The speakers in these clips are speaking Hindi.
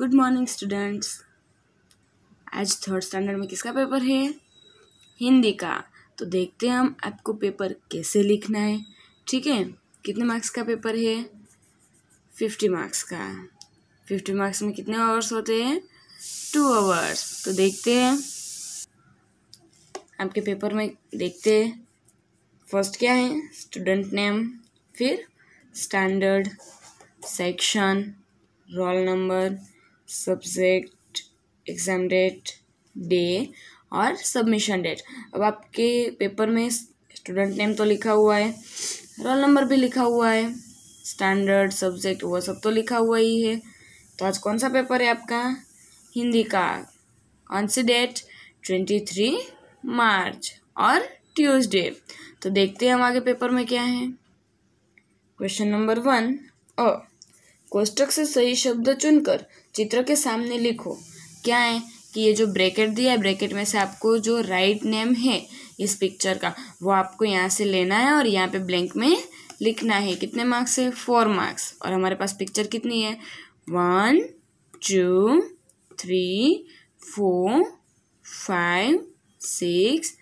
गुड मॉर्निंग स्टूडेंट्स आज थर्ड स्टैंडर्ड में किसका पेपर है हिंदी का तो देखते हैं हम आपको पेपर कैसे लिखना है ठीक है कितने मार्क्स का पेपर है फिफ्टी मार्क्स का फिफ्टी मार्क्स में कितने आवर्स होते हैं टू आवर्स तो देखते हैं आपके पेपर में देखते हैं फर्स्ट क्या है स्टूडेंट नेम फिर standard section roll number subject exam date day और सबमिशन डेट अब आपके पेपर में स्टूडेंट नेम तो लिखा हुआ है रोल नंबर भी लिखा हुआ है स्टैंडर्ड सब्जेक्ट वो सब तो लिखा हुआ ही है तो आज कौन सा पेपर है आपका हिंदी का कौन सी डेट ट्वेंटी थ्री मार्च और ट्यूसडे तो देखते हैं हम आगे पेपर में क्या है क्वेश्चन नंबर वन अ कोष्टक से सही शब्द चुनकर चित्र के सामने लिखो क्या है कि ये जो ब्रैकेट दिया है ब्रैकेट में से आपको जो राइट नेम है इस पिक्चर का वो आपको यहाँ से लेना है और यहाँ पे ब्लैंक में लिखना है कितने मार्क्स है फोर मार्क्स और हमारे पास पिक्चर कितनी है one two three four five six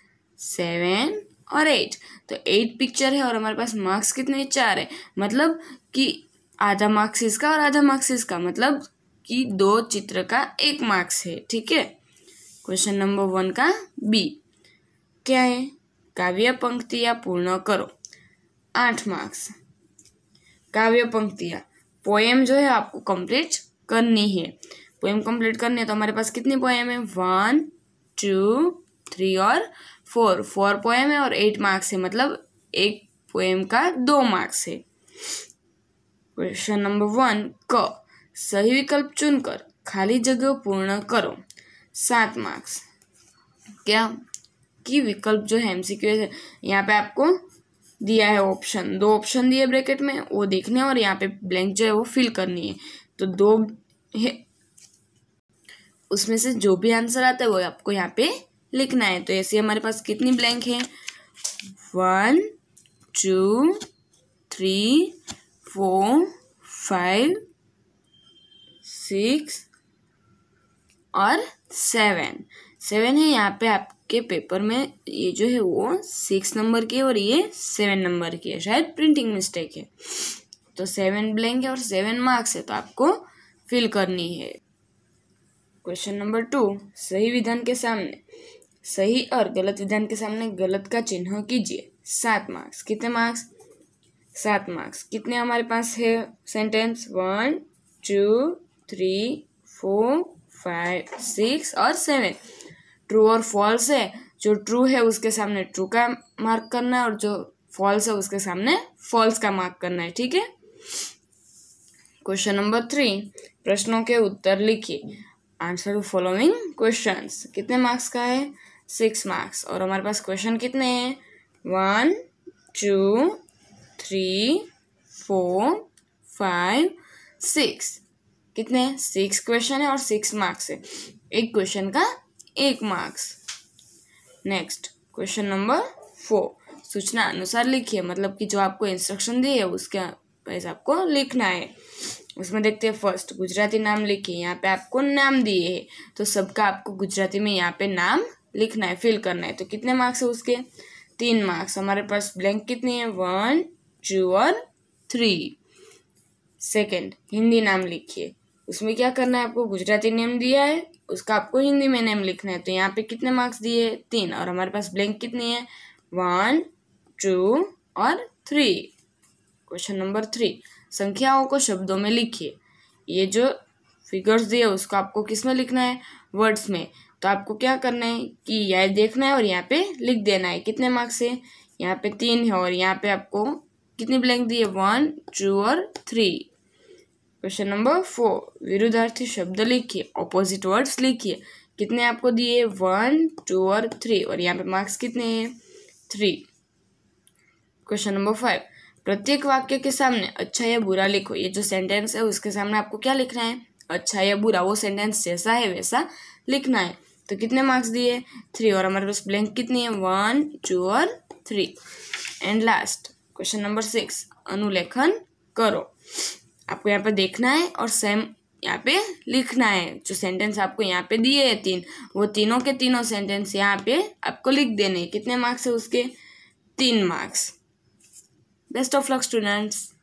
seven और एट तो एट पिक्चर है और हमारे पास मार्क्स कितने चार है मतलब कि आधा मार्क्स इसका और आधा मार्क्स इसका मतलब कि दो चित्र का एक मार्क्स है ठीक है क्वेश्चन नंबर वन का बी क्या है काव्य पंक्तियां पूर्ण करो आठ मार्क्स काव्य पंक्तियां पोएम जो है आपको कंप्लीट करनी है पोएम कंप्लीट करनी है तो हमारे पास कितनी पोएम है वन टू थ्री और फोर फोर पोएम है और एट मार्क्स है मतलब एक पोएम का दो मार्क्स है क्वेश्चन नंबर वन क सही विकल्प चुनकर खाली जगह पूर्ण करो सात मार्क्स क्या की विकल्प जो है एमसीक्यू है यहाँ पे आपको दिया है ऑप्शन दो ऑप्शन दिए ब्रैकेट में वो देखने और यहाँ पे ब्लैंक जो है वो फिल करनी है तो दो है उसमें से जो भी आंसर आता है वो आपको यहाँ पे लिखना है तो ऐसे हमारे पास कितनी ब्लैंक है one two three four five six और सेवन सेवन है यहाँ पे आपके पेपर में ये जो है वो सिक्स नंबर की है और ये सेवन नंबर की है शायद प्रिंटिंग मिस्टेक है तो सेवन ब्लैंक है और सेवन मार्क्स है तो आपको फिल करनी है क्वेश्चन नंबर टू सही विधान के सामने सही और गलत विधान के सामने गलत का चिन्ह कीजिए सात मार्क्स कितने मार्क्स सात मार्क्स कितने हमारे पास है sentence one two three four five six और सेवन ट्रू और फॉल्स है जो ट्रू है उसके सामने ट्रू का मार्क करना है और जो फॉल्स है उसके सामने फॉल्स का मार्क करना है ठीक है क्वेश्चन नंबर थ्री प्रश्नों के उत्तर लिखिए आंसर टू फॉलोइंग क्वेश्चन कितने मार्क्स का है सिक्स मार्क्स और हमारे पास क्वेश्चन कितने हैं one two three four five six कितने सिक्स क्वेश्चन है और सिक्स मार्क्स है एक क्वेश्चन का एक marks next question number four सूचना अनुसार लिखिए मतलब कि जो आपको इंस्ट्रक्शन दी है उसके वैसे आपको लिखना है उसमें देखते हैं फर्स्ट गुजराती नाम लिखिए यहाँ पे आपको नाम दिए है तो सबका आपको गुजराती में यहाँ पे नाम लिखना है फिल करना है तो कितने मार्क्स है उसके तीन मार्क्स हमारे पास ब्लैंक कितने हैं वन टू और थ्री सेकेंड हिंदी नाम लिखिए उसमें क्या करना है आपको गुजराती नेम दिया है उसका आपको हिंदी में नेम लिखना है तो यहाँ पे कितने मार्क्स दिए तीन और हमारे पास ब्लैंक कितनी है वन टू और थ्री क्वेश्चन नंबर थ्री संख्याओं को शब्दों में लिखिए ये जो फिगर्स दिए उसको आपको किस में लिखना है वर्ड्स में तो आपको क्या करना है कि यह देखना है और यहाँ पे लिख देना है कितने मार्क्स है यहाँ पे तीन है और यहाँ पे आपको कितनी ब्लैंक दी है वन टू और थ्री क्वेश्चन नंबर फोर विरुद्धार्थी शब्द लिखिए ऑपोजिट वर्ड्स लिखिए कितने आपको दिए वन टू और थ्री और यहाँ पे मार्क्स कितने हैं थ्री क्वेश्चन नंबर फाइव प्रत्येक वाक्य के सामने अच्छा या बुरा लिखो ये जो सेंटेंस है उसके सामने आपको क्या लिखना है अच्छा या बुरा वो सेंटेंस जैसा है वैसा लिखना है तो कितने मार्क्स दिए थ्री और हमारे पास ब्लैंक कितनी है वन टू और three and last question number six अनुलेखन करो आपको यहाँ पर देखना है और सेम यहाँ पे लिखना है जो सेंटेंस आपको यहाँ पे दिए हैं तीन वो तीनों के तीनों सेंटेंस यहाँ पे आपको लिख देने कितने मार्क्स है उसके तीन marks best of luck students